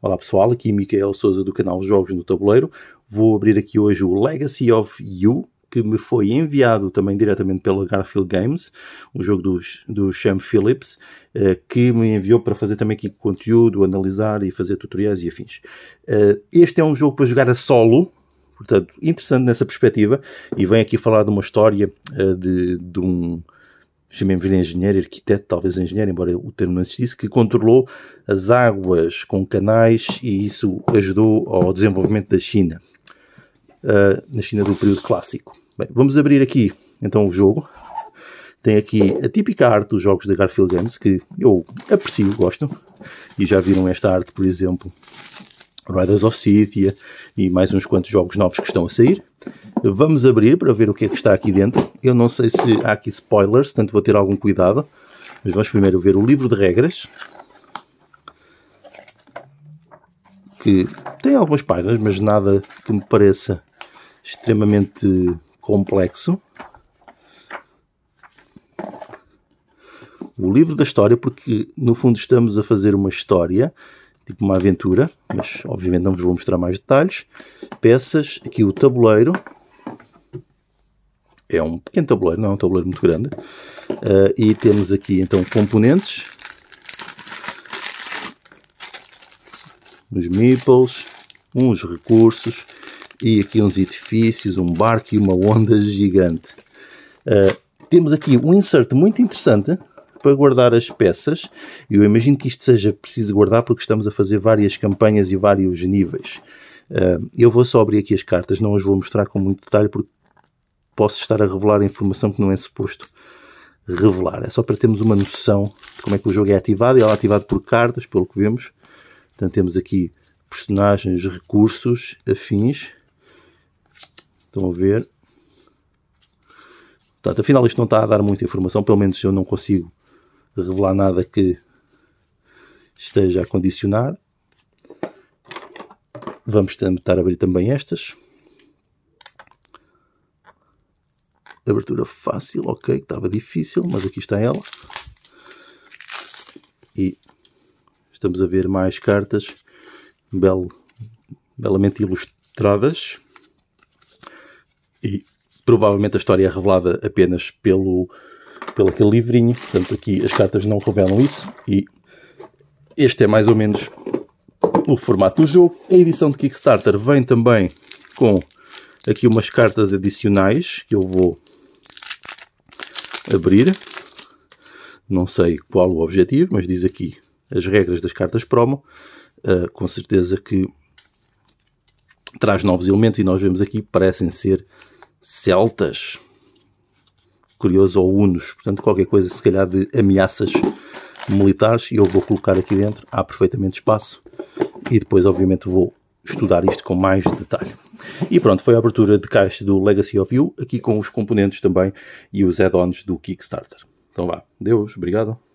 Olá pessoal, aqui é Micael Souza do canal Jogos no Tabuleiro. Vou abrir aqui hoje o Legacy of You, que me foi enviado também diretamente pela Garfield Games, um jogo do, do Sham Phillips, uh, que me enviou para fazer também aqui conteúdo, analisar e fazer tutoriais e afins. Uh, este é um jogo para jogar a solo, portanto, interessante nessa perspectiva, e vem aqui falar de uma história uh, de, de um chamemos-lhe engenheiro, arquiteto, talvez engenheiro, embora o termo não existisse, que controlou as águas com canais e isso ajudou ao desenvolvimento da China, uh, na China do período clássico. Bem, vamos abrir aqui então o jogo. Tem aqui a típica arte dos jogos da Garfield Games, que eu aprecio, gosto. E já viram esta arte, por exemplo, Riders of Scythia e mais uns quantos jogos novos que estão a sair. Vamos abrir para ver o que é que está aqui dentro. Eu não sei se há aqui spoilers, portanto vou ter algum cuidado. Mas vamos primeiro ver o livro de regras. Que tem algumas páginas, mas nada que me pareça extremamente complexo. O livro da história, porque no fundo estamos a fazer uma história tipo uma aventura, mas obviamente não vos vou mostrar mais detalhes. Peças, aqui o tabuleiro, é um pequeno tabuleiro, não é um tabuleiro muito grande. Uh, e temos aqui então componentes, uns meeples, uns recursos e aqui uns edifícios, um barco e uma onda gigante. Uh, temos aqui um insert muito interessante para guardar as peças, eu imagino que isto seja preciso guardar porque estamos a fazer várias campanhas e vários níveis. Ah, eu vou só abrir aqui as cartas, não as vou mostrar com muito detalhe porque posso estar a revelar informação que não é suposto revelar. É só para termos uma noção de como é que o jogo é ativado. Ele é ativado por cartas, pelo que vemos. Então temos aqui personagens, recursos, afins. Estão a ver. Portanto, afinal isto não está a dar muita informação, pelo menos eu não consigo revelar nada que esteja a condicionar. Vamos tentar abrir também estas. Abertura fácil, ok, estava difícil, mas aqui está ela. E estamos a ver mais cartas bel, belamente ilustradas. E provavelmente a história é revelada apenas pelo pelo aquele livrinho. Portanto, aqui as cartas não revelam isso e este é mais ou menos o formato do jogo. A edição de Kickstarter vem também com aqui umas cartas adicionais que eu vou abrir. Não sei qual o objetivo, mas diz aqui as regras das cartas promo. Uh, com certeza que traz novos elementos e nós vemos aqui parecem ser celtas curioso, ou unos, portanto qualquer coisa se calhar de ameaças militares e eu vou colocar aqui dentro, há perfeitamente espaço e depois obviamente vou estudar isto com mais detalhe. E pronto, foi a abertura de caixa do Legacy of You, aqui com os componentes também e os add-ons do Kickstarter. Então vá, Deus, obrigado.